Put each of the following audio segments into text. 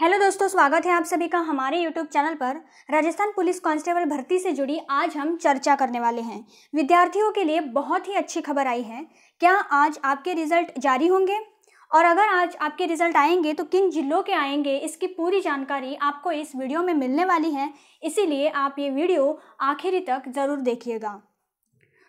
hello दोस्तों स्वागत है आप सभी का हमारे यूट्यूब चैनल पर राजस्थान पुलिस कांस्टेबल भर्ती से जुड़ी आज हम चर्चा करने वाले हैं विद्यार्थियों के लिए बहुत ही अच्छी खबर आई है क्या आज आपके रिजल्ट जारी होंगे और अगर आज आपके रिजल्ट आएंगे तो किन जिलों के आएंगे इसकी पूरी जानकारी आपको इस वीडियो में मिलने वाली है इसीलिए आप ये वीडियो आखिरी तक ज़रूर देखिएगा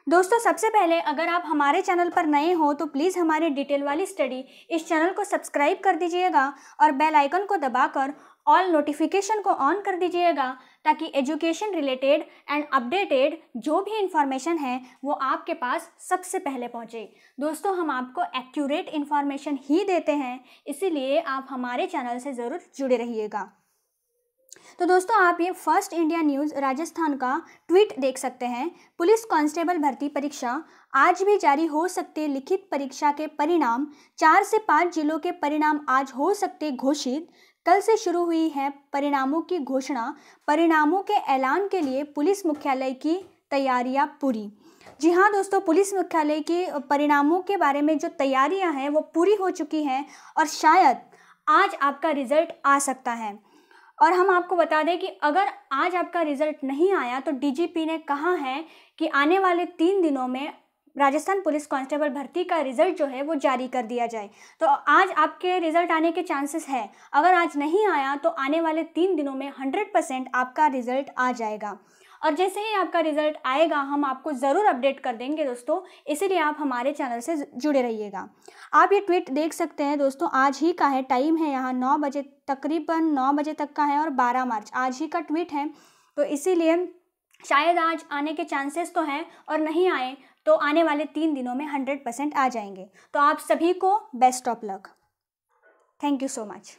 दोस्तों सबसे पहले अगर आप हमारे चैनल पर नए हो तो प्लीज़ हमारे डिटेल वाली स्टडी इस चैनल को सब्सक्राइब कर दीजिएगा और बेल आइकन को दबाकर ऑल नोटिफिकेशन को ऑन कर दीजिएगा ताकि एजुकेशन रिलेटेड एंड अपडेटेड जो भी इन्फॉर्मेशन है वो आपके पास सबसे पहले पहुँचे दोस्तों हम आपको एक्यूरेट इन्फॉर्मेशन ही देते हैं इसीलिए आप हमारे चैनल से ज़रूर जुड़े रहिएगा तो दोस्तों आप ये फर्स्ट इंडिया न्यूज़ राजस्थान का ट्वीट देख सकते हैं पुलिस कांस्टेबल भर्ती परीक्षा आज भी जारी हो सकते लिखित परीक्षा के परिणाम चार से पाँच जिलों के परिणाम आज हो सकते घोषित कल से शुरू हुई है परिणामों की घोषणा परिणामों के ऐलान के लिए पुलिस मुख्यालय की तैयारियां पूरी जी हाँ दोस्तों पुलिस मुख्यालय की परिणामों के बारे में जो तैयारियां हैं वो पूरी हो चुकी हैं और शायद आज आपका रिजल्ट आ सकता है और हम आपको बता दें कि अगर आज आपका रिजल्ट नहीं आया तो डीजीपी ने कहा है कि आने वाले तीन दिनों में राजस्थान पुलिस कांस्टेबल भर्ती का रिजल्ट जो है वो जारी कर दिया जाए तो आज आपके रिजल्ट आने के चांसेस है अगर आज नहीं आया तो आने वाले तीन दिनों में हंड्रेड परसेंट आपका रिजल्ट आ जाएगा और जैसे ही आपका रिजल्ट आएगा हम आपको ज़रूर अपडेट कर देंगे दोस्तों इसीलिए आप हमारे चैनल से जुड़े रहिएगा आप ये ट्वीट देख सकते हैं दोस्तों आज ही का है टाइम है यहाँ नौ बजे तकरीबन नौ बजे तक का है और बारह मार्च आज ही का ट्वीट है तो इसीलिए शायद आज आने के चांसेस तो हैं और नहीं आए तो आने वाले तीन दिनों में हंड्रेड परसेंट आ जाएंगे तो आप सभी को best of luck thank you so much